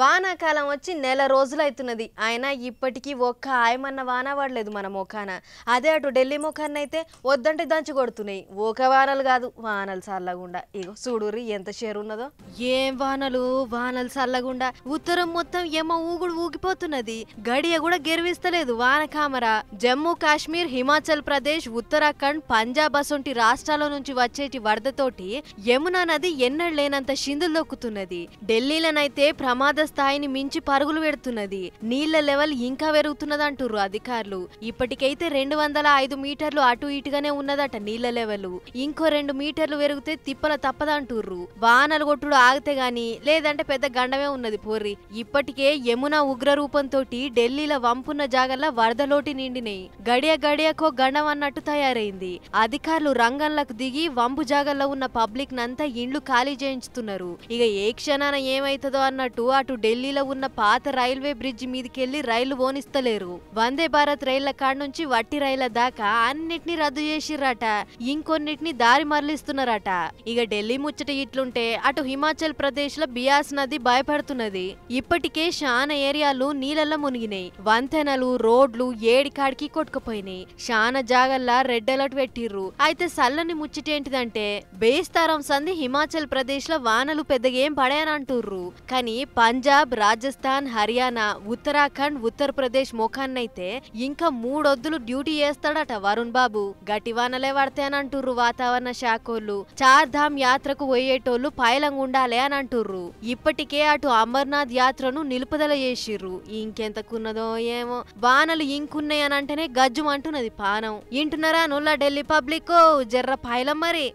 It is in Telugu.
వానాకాలం వచ్చి నెల రోజులైతున్నది ఆయన ఇప్పటికీ ఒక్క ఆయమన్న వాన పడలేదు మన ముఖాన అదే అటు ఢిల్లీ మొఖాన్ని అయితే వద్దంటే దంచి కొడుతున్నాయి ఒక వానలు కాదు వానలు చల్లగుండా ఇగో సూడూరి ఎంత షేర్ ఉన్నదో ఏం వానలు వానలు చల్లగుండా ఉత్తరం మొత్తం ఏమో ఊగుడు ఊగిపోతున్నది గడియ కూడా గెరివిస్తలేదు వాన కామరా జమ్మూ కాశ్మీర్ హిమాచల్ ప్రదేశ్ ఉత్తరాఖండ్ పంజాబ్ అసొంటి రాష్ట్రాల నుంచి వచ్చేటి వరదతోటి యమునా నది లేనంత షిందులు దొక్కుతున్నది ఢిల్లీలోనైతే ప్రమాద స్థాయిని మించి పరుగులు పెడుతున్నది నీళ్ల లెవెల్ ఇంకా పెరుగుతున్నదంటురు అధికారులు ఇప్పటికైతే రెండు వందల ఐదు మీటర్లు అటు ఇటుగానే ఉన్నదట నీళ్ల లెవెల్ ఇంకో రెండు మీటర్లు పెరిగితే తిప్పల తప్పదంటుర్రు వానలు కొట్టుడు ఆగితే గాని లేదంటే పెద్ద గండమే ఉన్నది పోర్రి ఇప్పటికే యమున ఉగ్ర రూపంతో ఢిల్లీలో వంపున్న జాగల్లా వరదలోటి నిండినై గడియ గడియకో గండం అన్నట్టు తయారైంది అధికారులు రంగంలకు దిగి వంపు జాగల్లో ఉన్న పబ్లిక్ నంతా ఇండ్లు ఖాళీ చేయించుతున్నారు ఇక ఏ క్షణాన ఏమైతుందో అన్నట్టు అటు అటు ఢిల్లీలో ఉన్న పాత రైల్వే బ్రిడ్జి మీదకెళ్లి రైలు ఓనిస్తలేరు వందే భారత్ రైళ్ల కాడ నుంచి వట్టి రైళ్ల దాకా అన్నిటిని రద్దు చేసిర్రట ఇంకొన్నిటిని దారి మరలిస్తున్నారట ఇక ఢిల్లీ ముచ్చట ఇట్లుంటే అటు హిమాచల్ ప్రదేశ్ లో బియాస్ నది భయపడుతున్నది ఇప్పటికే శానా ఏరియాలు నీళ్ళల్లో మునిగినాయి వంతెనలు రోడ్లు ఏడికాడికి కొట్టుకుపోయినాయి శానా జాగల్లా రెడ్ అలర్ట్ పెట్టిర్రు అయితే సల్లని ఏంటిదంటే బేస్తారం సంధి హిమాచల్ ప్రదేశ్ లో వానలు పెద్దగా ఏం పడాయని అంటుర్రు కానీ పంజాబ్ పంజాబ్ రాజస్థాన్ హర్యానా ఉత్తరాఖండ్ ఉత్తరప్రదేశ్ ముఖాన్నైతే ఇంకా మూడొద్దులు డ్యూటీ చేస్తాడట వరుణ్ బాబు గటివానలే అంటుర్రు వాతావరణ శాఖోళ్ళు చార్ధామ్ యాత్రకు పోయేటోళ్లు పైలంగా ఉండాలి అని అంటుర్రు ఇప్పటికే అటు అమర్నాథ్ యాత్రను నిలుపుదల చేసిర్రు ఇంకెంతకున్నదో ఏమో వానలు అంటేనే గజ్జుమంటున్నది పానం ఇంటున్నారా నుల్ల ఢిల్లీ పబ్లిక్ జర్ర పైలం మరి